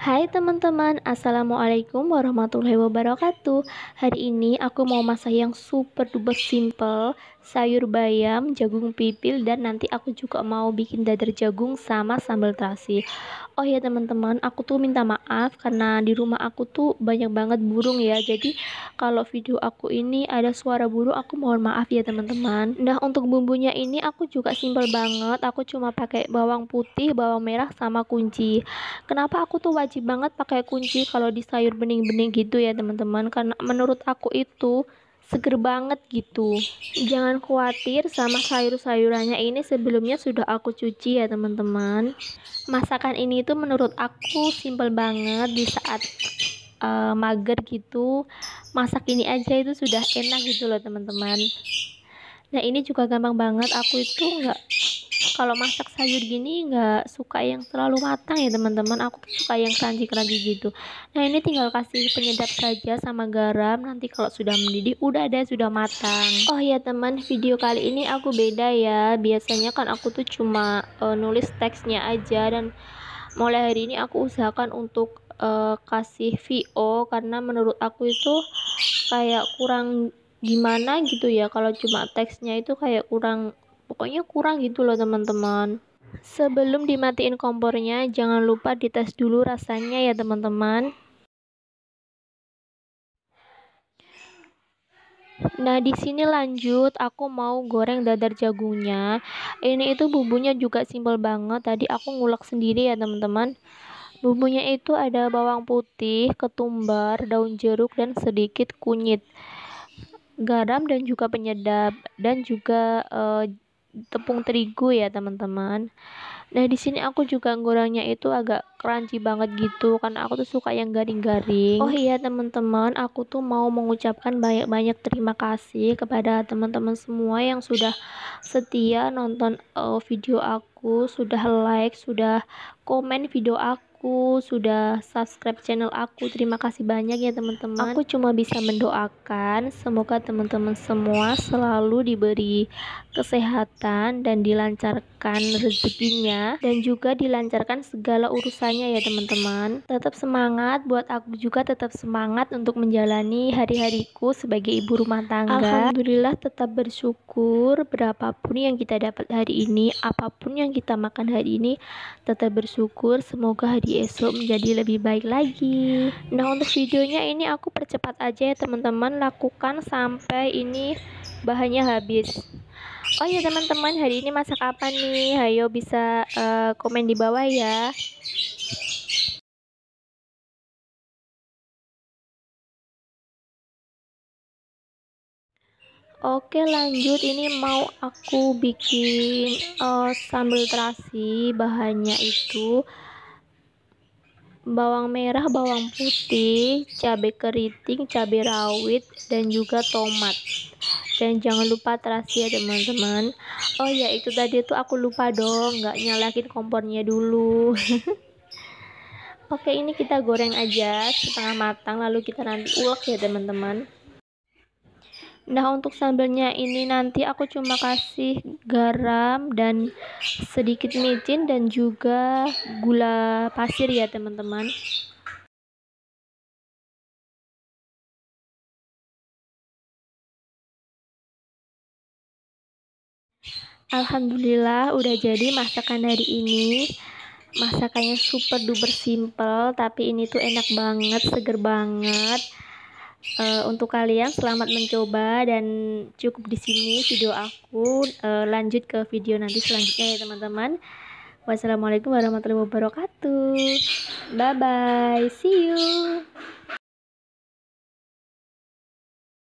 Hai teman-teman, Assalamualaikum warahmatullahi wabarakatuh Hari ini aku mau masak yang super duper simple Sayur bayam, jagung pipil, dan nanti aku juga mau bikin dadar jagung sama sambal terasi Oh ya teman-teman, aku tuh minta maaf karena di rumah aku tuh banyak banget burung ya Jadi kalau video aku ini ada suara burung, aku mohon maaf ya teman-teman Nah untuk bumbunya ini aku juga simple banget Aku cuma pakai bawang putih, bawang merah, sama kunci Kenapa aku tuh wajib wajib banget pakai kunci kalau di sayur bening-bening gitu ya teman-teman karena menurut aku itu seger banget gitu jangan khawatir sama sayur-sayurannya ini sebelumnya sudah aku cuci ya teman-teman masakan ini tuh menurut aku simple banget di saat uh, mager gitu masak ini aja itu sudah enak gitu loh teman-teman nah ini juga gampang banget aku itu nggak kalau masak sayur gini nggak suka yang terlalu matang ya teman-teman aku suka yang crunchy-crunchy gitu nah ini tinggal kasih penyedap saja sama garam nanti kalau sudah mendidih udah ada sudah matang oh ya teman video kali ini aku beda ya biasanya kan aku tuh cuma uh, nulis teksnya aja dan mulai hari ini aku usahakan untuk uh, kasih VO karena menurut aku itu kayak kurang gimana gitu ya kalau cuma teksnya itu kayak kurang pokoknya kurang gitu loh teman-teman sebelum dimatiin kompornya jangan lupa dites dulu rasanya ya teman-teman Nah, di sini lanjut aku mau goreng dadar jagungnya. Ini itu bumbunya juga simpel banget. Tadi aku ngulek sendiri ya, teman-teman. Bumbunya itu ada bawang putih, ketumbar, daun jeruk dan sedikit kunyit garam dan juga penyedap dan juga uh, tepung terigu ya teman-teman. Nah di sini aku juga gorengnya itu agak crunchy banget gitu karena aku tuh suka yang garing-garing. Oh iya teman-teman, aku tuh mau mengucapkan banyak-banyak terima kasih kepada teman-teman semua yang sudah setia nonton uh, video aku, sudah like, sudah komen video aku aku sudah subscribe channel aku. Terima kasih banyak ya teman-teman. Aku cuma bisa mendoakan semoga teman-teman semua selalu diberi kesehatan dan dilancarkan rezekinya dan juga dilancarkan segala urusannya ya teman-teman. Tetap semangat buat aku juga tetap semangat untuk menjalani hari-hariku sebagai ibu rumah tangga. Alhamdulillah tetap bersyukur berapapun yang kita dapat hari ini, apapun yang kita makan hari ini tetap bersyukur semoga hari pagi esok menjadi lebih baik lagi. Nah, untuk videonya ini aku percepat aja ya teman-teman, lakukan sampai ini bahannya habis. Oh ya teman-teman, hari ini masak apa nih? Hayo bisa uh, komen di bawah ya. Oke lanjut ini mau aku bikin uh, sambal terasi bahannya itu bawang merah, bawang putih, cabai keriting, cabai rawit, dan juga tomat. Dan jangan lupa terasi ya teman-teman. Oh ya itu tadi tuh aku lupa dong, nggak nyalakin kompornya dulu. Oke ini kita goreng aja setengah matang lalu kita nanti ulek ya teman-teman. Nah, untuk sambelnya ini nanti aku cuma kasih garam dan sedikit micin dan juga gula pasir ya, teman-teman. Alhamdulillah udah jadi masakan hari ini. Masakannya super duper simple tapi ini tuh enak banget, seger banget uh, untuk kalian selamat mencoba dan cukup di sini video aku uh, lanjut ke video nanti selanjutnya ya teman-teman wassalamualaikum warahmatullahi wabarakatuh bye bye see you